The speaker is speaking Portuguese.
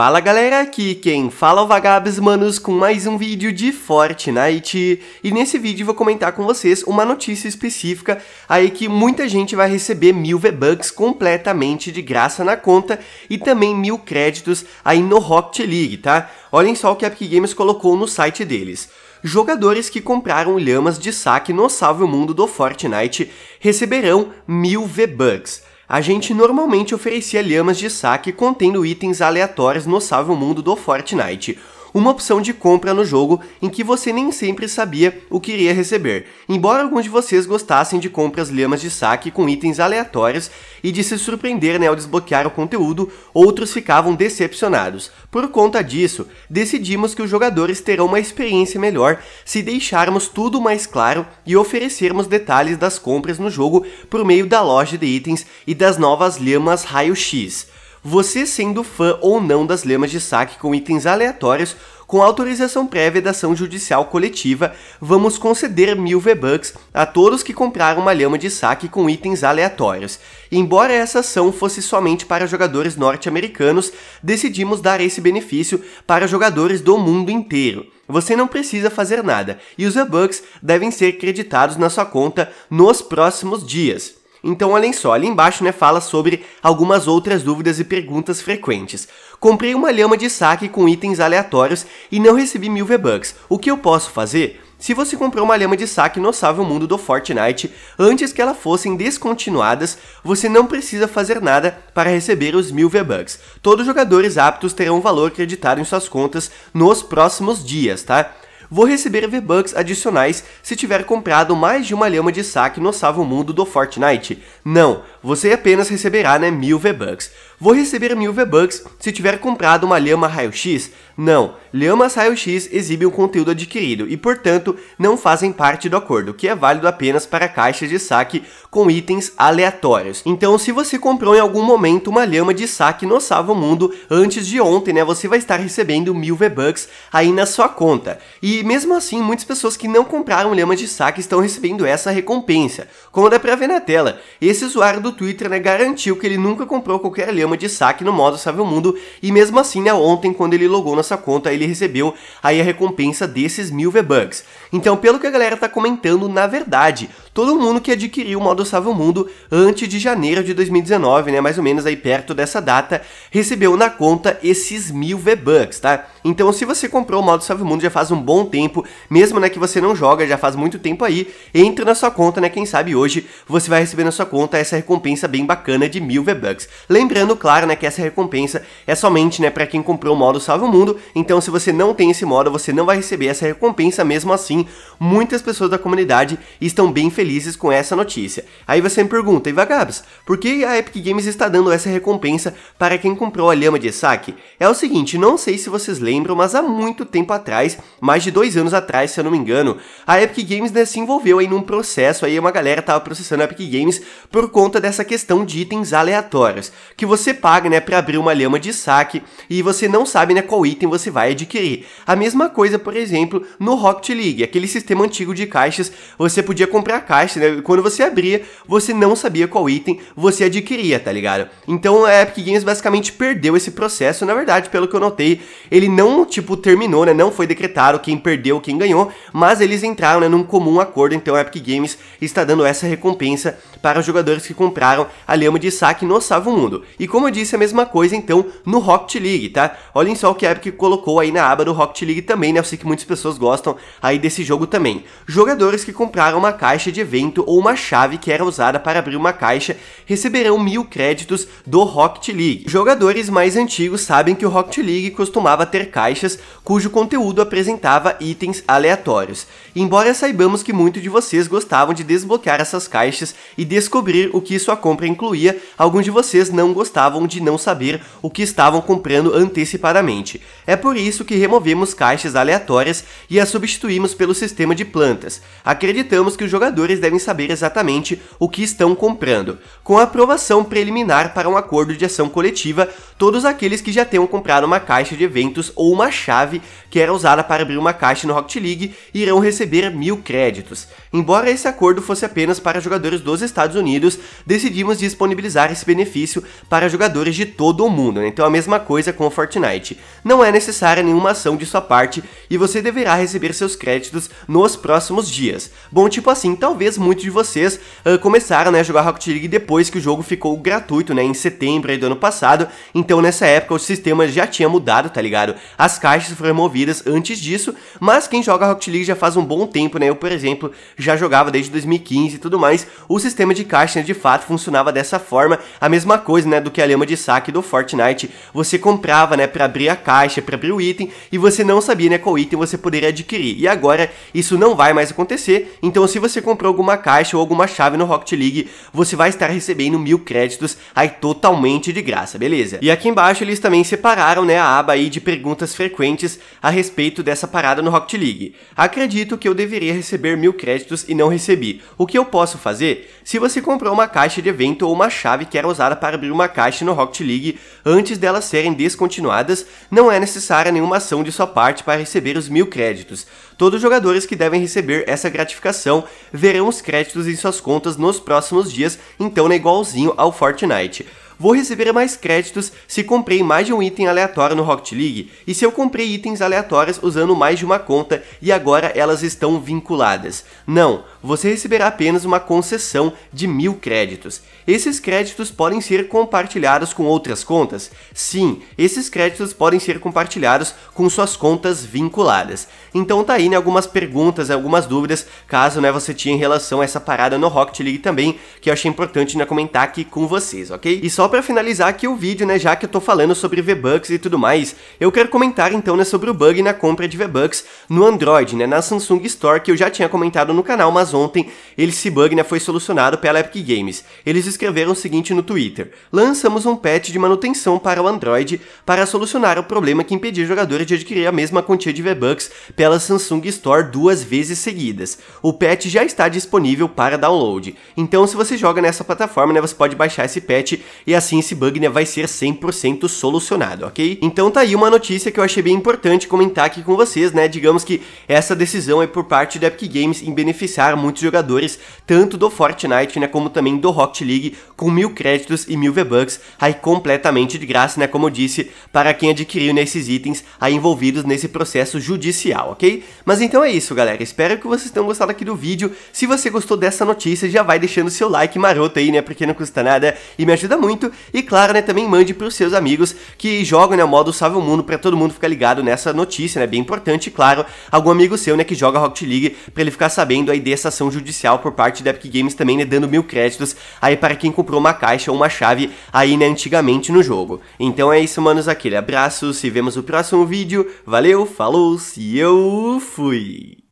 Fala galera, aqui quem fala é o Vagabes Manos com mais um vídeo de Fortnite e nesse vídeo vou comentar com vocês uma notícia específica aí que muita gente vai receber mil V-Bucks completamente de graça na conta e também mil créditos aí no Rocket League, tá? Olhem só o que a Epic Games colocou no site deles jogadores que compraram lhamas de saque no Salve o Mundo do Fortnite receberão mil V-Bucks a gente normalmente oferecia lhamas de saque contendo itens aleatórios no Salve o Mundo do Fortnite uma opção de compra no jogo em que você nem sempre sabia o que iria receber, embora alguns de vocês gostassem de compras lemas de saque com itens aleatórios e de se surpreender né, ao desbloquear o conteúdo, outros ficavam decepcionados. Por conta disso, decidimos que os jogadores terão uma experiência melhor se deixarmos tudo mais claro e oferecermos detalhes das compras no jogo por meio da loja de itens e das novas lemas raio-x você sendo fã ou não das lemas de saque com itens aleatórios, com autorização prévia da ação judicial coletiva, vamos conceder mil V-Bucks a todos que compraram uma lhama de saque com itens aleatórios. Embora essa ação fosse somente para jogadores norte-americanos, decidimos dar esse benefício para jogadores do mundo inteiro. Você não precisa fazer nada, e os V-Bucks devem ser creditados na sua conta nos próximos dias. Então olhem só, ali embaixo né, fala sobre algumas outras dúvidas e perguntas frequentes. Comprei uma lhama de saque com itens aleatórios e não recebi mil V-Bucks. O que eu posso fazer? Se você comprou uma lhama de saque no Sábio Mundo do Fortnite antes que elas fossem descontinuadas, você não precisa fazer nada para receber os mil V-Bucks. Todos os jogadores aptos terão o valor creditado em suas contas nos próximos dias, tá? vou receber V-Bucks adicionais se tiver comprado mais de uma lhama de saque no Salvo Mundo do Fortnite. Não, você apenas receberá né, mil V-Bucks. Vou receber mil V-Bucks se tiver comprado uma lhama raio-x? Não, lhamas raio-x exibem o conteúdo adquirido e, portanto, não fazem parte do acordo, que é válido apenas para caixas de saque com itens aleatórios. Então, se você comprou em algum momento uma lhama de saque no Salvo Mundo antes de ontem, né, você vai estar recebendo mil V-Bucks aí na sua conta. E mesmo assim, muitas pessoas que não compraram lhama de saque estão recebendo essa recompensa. Como dá pra ver na tela, esse usuário do Twitter né, garantiu que ele nunca comprou qualquer lhama sistema de saque no modo Save o Mundo, e mesmo assim, né, ontem, quando ele logou nessa conta, ele recebeu aí a recompensa desses mil V-Bucks. Então, pelo que a galera tá comentando, na verdade, todo mundo que adquiriu o modo Salve o Mundo antes de janeiro de 2019, né, mais ou menos aí perto dessa data, recebeu na conta esses mil V-Bucks, tá? Então se você comprou o modo Salve o Mundo já faz um bom tempo, mesmo né, que você não joga, já faz muito tempo aí, entra na sua conta, né, quem sabe hoje você vai receber na sua conta essa recompensa bem bacana de mil V-Bucks. Lembrando, claro, né, que essa recompensa é somente, né, para quem comprou o modo Salve o Mundo, então se você não tem esse modo, você não vai receber essa recompensa mesmo assim. Muitas pessoas da comunidade estão bem felizes felizes com essa notícia. Aí você me pergunta, Eva vagabos, por que a Epic Games está dando essa recompensa para quem comprou a lhama de saque? É o seguinte, não sei se vocês lembram, mas há muito tempo atrás, mais de dois anos atrás, se eu não me engano, a Epic Games né, se envolveu aí num processo, aí uma galera estava processando a Epic Games por conta dessa questão de itens aleatórios, que você paga, né, para abrir uma lhama de saque e você não sabe, né, qual item você vai adquirir. A mesma coisa, por exemplo, no Rocket League, aquele sistema antigo de caixas, você podia comprar caixas caixa, né? Quando você abria, você não sabia qual item você adquiria, tá ligado? Então a Epic Games basicamente perdeu esse processo, na verdade, pelo que eu notei, ele não, tipo, terminou, né? Não foi decretado quem perdeu, quem ganhou, mas eles entraram, né, num comum acordo, então a Epic Games está dando essa recompensa para os jogadores que compraram a lema de saque no Salvo Mundo. E como eu disse, a mesma coisa, então, no Rocket League, tá? Olhem só o que a Epic colocou aí na aba do Rocket League também, né? Eu sei que muitas pessoas gostam aí desse jogo também. Jogadores que compraram uma caixa de de evento ou uma chave que era usada para abrir uma caixa receberão mil créditos do Rocket League. Jogadores mais antigos sabem que o Rocket League costumava ter caixas cujo conteúdo apresentava itens aleatórios. Embora saibamos que muitos de vocês gostavam de desbloquear essas caixas e descobrir o que sua compra incluía, alguns de vocês não gostavam de não saber o que estavam comprando antecipadamente. É por isso que removemos caixas aleatórias e as substituímos pelo sistema de plantas. Acreditamos que os jogadores investidores devem saber exatamente o que estão comprando, com aprovação preliminar para um acordo de ação coletiva, todos aqueles que já tenham comprado uma caixa de eventos ou uma chave que era usada para abrir uma caixa no Rocket League irão receber mil créditos. Embora esse acordo fosse apenas para jogadores dos Estados Unidos, decidimos disponibilizar esse benefício para jogadores de todo o mundo, né? então a mesma coisa com o Fortnite. Não é necessária nenhuma ação de sua parte e você deverá receber seus créditos nos próximos dias. Bom, tipo assim, talvez talvez muitos de vocês uh, começaram né, a jogar Rocket League depois que o jogo ficou gratuito, né, em setembro do ano passado, então nessa época o sistema já tinha mudado, tá ligado? As caixas foram removidas antes disso, mas quem joga Rocket League já faz um bom tempo, né, eu, por exemplo, já jogava desde 2015 e tudo mais, o sistema de caixa né, de fato funcionava dessa forma, a mesma coisa, né, do que a lema de saque do Fortnite, você comprava, né, para abrir a caixa, para abrir o item, e você não sabia, né, qual item você poderia adquirir, e agora isso não vai mais acontecer, então se você comprou alguma caixa ou alguma chave no Rocket League, você vai estar recebendo mil créditos aí totalmente de graça, beleza? E aqui embaixo eles também separaram, né, a aba aí de perguntas frequentes a respeito dessa parada no Rocket League. Acredito que eu deveria receber mil créditos e não recebi. O que eu posso fazer? Se você comprou uma caixa de evento ou uma chave que era usada para abrir uma caixa no Rocket League antes delas serem descontinuadas, não é necessária nenhuma ação de sua parte para receber os mil créditos. Todos os jogadores que devem receber essa gratificação verão terão os créditos em suas contas nos próximos dias, então é igualzinho ao Fortnite vou receber mais créditos se comprei mais de um item aleatório no Rocket League e se eu comprei itens aleatórios usando mais de uma conta e agora elas estão vinculadas. Não, você receberá apenas uma concessão de mil créditos. Esses créditos podem ser compartilhados com outras contas? Sim, esses créditos podem ser compartilhados com suas contas vinculadas. Então tá aí né, algumas perguntas, algumas dúvidas, caso né, você tinha em relação a essa parada no Rocket League também, que eu achei importante né, comentar aqui com vocês, ok? E só só para finalizar aqui o vídeo, né, já que eu tô falando sobre V-Bucks e tudo mais, eu quero comentar então né, sobre o bug na compra de V-Bucks no Android, né, na Samsung Store, que eu já tinha comentado no canal, mas ontem esse bug né, foi solucionado pela Epic Games. Eles escreveram o seguinte no Twitter, lançamos um patch de manutenção para o Android para solucionar o problema que impedia jogadores de adquirir a mesma quantia de V-Bucks pela Samsung Store duas vezes seguidas. O patch já está disponível para download, então se você joga nessa plataforma, né, você pode baixar esse patch e assim esse bug né, vai ser 100% solucionado, ok? Então tá aí uma notícia que eu achei bem importante comentar aqui com vocês, né? Digamos que essa decisão é por parte da Epic Games em beneficiar muitos jogadores, tanto do Fortnite, né, como também do Rocket League, com mil créditos e mil V-Bucks, aí completamente de graça, né, como eu disse, para quem adquiriu nesses né, itens aí envolvidos nesse processo judicial, ok? Mas então é isso, galera. Espero que vocês tenham gostado aqui do vídeo. Se você gostou dessa notícia, já vai deixando seu like maroto aí, né, porque não custa nada e me ajuda muito muito. E claro, né, também mande para os seus amigos que jogam né, o modo Salve o Mundo para todo mundo ficar ligado nessa notícia, né? Bem importante, claro. Algum amigo seu, né, que joga Rocket League para ele ficar sabendo aí dessa ação judicial por parte da Epic Games também, né, dando mil créditos aí para quem comprou uma caixa ou uma chave aí, né, antigamente no jogo. Então é isso, manos, aquele abraço, se vemos no próximo vídeo. Valeu, falou, se eu fui!